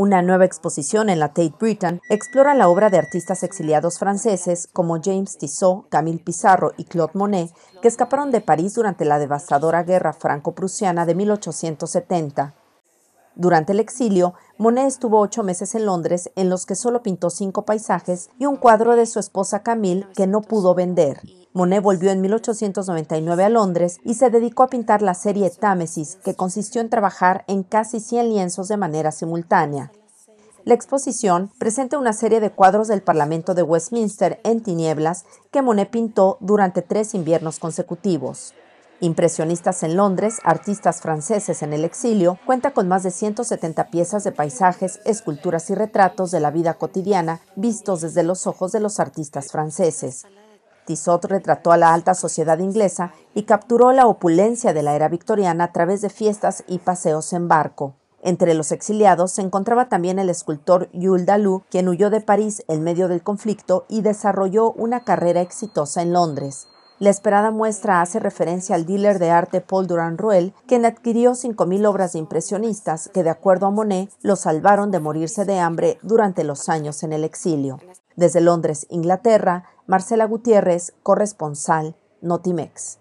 Una nueva exposición en la Tate Britain explora la obra de artistas exiliados franceses como James Tissot, Camille Pizarro y Claude Monet, que escaparon de París durante la devastadora guerra franco-prusiana de 1870. Durante el exilio, Monet estuvo ocho meses en Londres, en los que solo pintó cinco paisajes y un cuadro de su esposa Camille que no pudo vender. Monet volvió en 1899 a Londres y se dedicó a pintar la serie Támesis, que consistió en trabajar en casi 100 lienzos de manera simultánea. La exposición presenta una serie de cuadros del Parlamento de Westminster en tinieblas que Monet pintó durante tres inviernos consecutivos. Impresionistas en Londres, artistas franceses en el exilio, cuenta con más de 170 piezas de paisajes, esculturas y retratos de la vida cotidiana vistos desde los ojos de los artistas franceses. Tissot retrató a la alta sociedad inglesa y capturó la opulencia de la era victoriana a través de fiestas y paseos en barco. Entre los exiliados se encontraba también el escultor Jules Dalou, quien huyó de París en medio del conflicto y desarrolló una carrera exitosa en Londres. La esperada muestra hace referencia al dealer de arte Paul Durand Ruel, quien adquirió 5.000 obras de impresionistas que, de acuerdo a Monet, lo salvaron de morirse de hambre durante los años en el exilio. Desde Londres, Inglaterra, Marcela Gutiérrez, corresponsal Notimex.